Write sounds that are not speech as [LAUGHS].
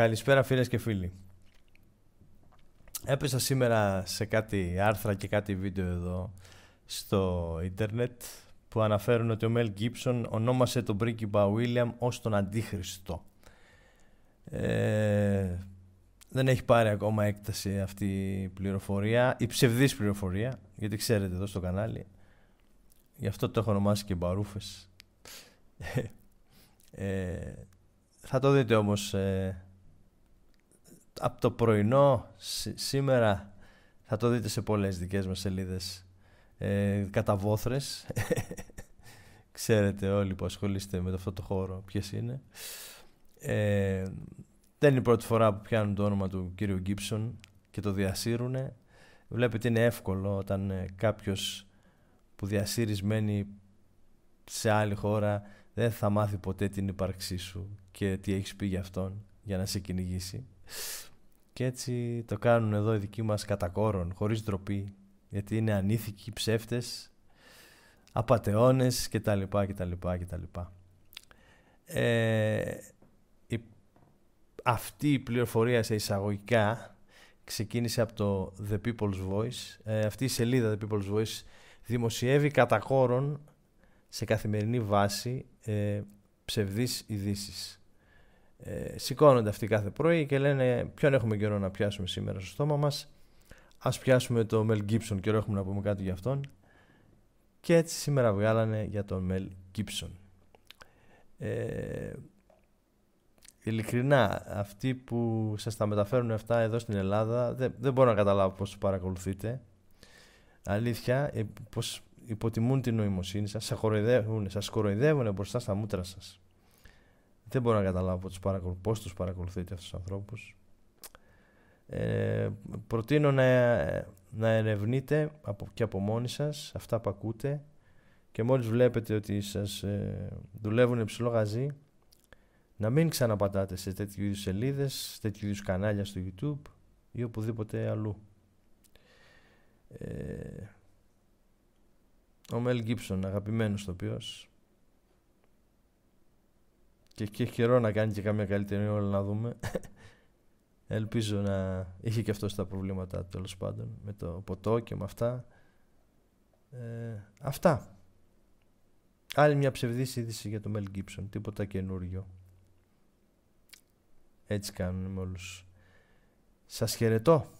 Καλησπέρα φίλες και φίλοι. Έπεσα σήμερα σε κάτι άρθρα και κάτι βίντεο εδώ στο ίντερνετ που αναφέρουν ότι ο Μέλ Γκίψον ονόμασε τον πρίγκιπα Βίλιαμ ως τον Αντίχριστο. Ε, δεν έχει πάρει ακόμα έκταση αυτή η πληροφορία, η ψευδής πληροφορία, γιατί ξέρετε εδώ στο κανάλι. Γι' αυτό το έχω ονομάσει και μπαρούφες. Ε, θα το δείτε όμως ε, από το πρωινό σήμερα θα το δείτε σε πολλές δικές μας σελίδες ε, καταβόθρες. [LAUGHS] Ξέρετε όλοι που ασχολείστε με αυτό το χώρο ποιες είναι. Ε, δεν είναι η πρώτη φορά που πιάνουν το όνομα του κύριου Γκίψον και το διασύρουνε. Βλέπετε είναι εύκολο όταν ε, κάποιος που μενει σε άλλη χώρα δεν θα μάθει ποτέ την ύπαρξή σου και τι έχεις πει για αυτόν για να σε κυνηγήσει. Και έτσι το κάνουν εδώ οι δικοί μας κατακόρων, χωρίς ντροπή, γιατί είναι ανήθικοι ψεύτες, απατεώνες κτλ. τα λοιπά. Ε, η, αυτή η πληροφορία σε εισαγωγικά ξεκίνησε από το The People's Voice. Ε, αυτή η σελίδα The People's Voice δημοσιεύει κατακόρων σε καθημερινή βάση ε, ψευδείς ειδήσεις. Ε, σηκώνονται αυτοί κάθε πρωί και λένε ποιον έχουμε καιρό να πιάσουμε σήμερα στο στόμα μας. Ας πιάσουμε το Mel Gibson, καιρό έχουμε να πούμε κάτι για αυτόν. Και έτσι σήμερα βγάλανε για τον Mel Gibson. Ε, ειλικρινά, αυτοί που σας τα μεταφέρουν αυτά εδώ στην Ελλάδα, δεν, δεν μπορώ να καταλάβω πώς παρακολουθείτε. Αλήθεια, ε, πώς υποτιμούν την νοημοσύνη σας, σας κοροϊδεύουν, σας κοροϊδεύουν μπροστά στα μούτρα σας. Δεν μπορώ να καταλάβω τους παρακολου... πώς τους παρακολουθείτε αυτούς τους ανθρώπους. Ε, προτείνω να, να ερευνείτε από, και από μόνοι σας αυτά που ακούτε και μόλις βλέπετε ότι σας ε, δουλεύουν υψηλό να μην ξαναπατάτε σε τέτοιου είδους σελίδες, σε τέτοιου είδους κανάλια στο YouTube ή οπουδήποτε αλλού. Ε, ο Μέλ Γκίψον, αγαπημένος οποίος, και έχει καιρό να κάνει και κάμια ταινία όλα να δούμε. [LAUGHS] Ελπίζω να είχε και αυτός τα προβλήματά τέλος πάντων με το ποτό και με αυτά. Ε, αυτά. Άλλη μια ψευδή είδηση για το Μέλ Γκίψον. Τίποτα καινούριο. Έτσι κάνουμε όλους. Σας χαιρετώ.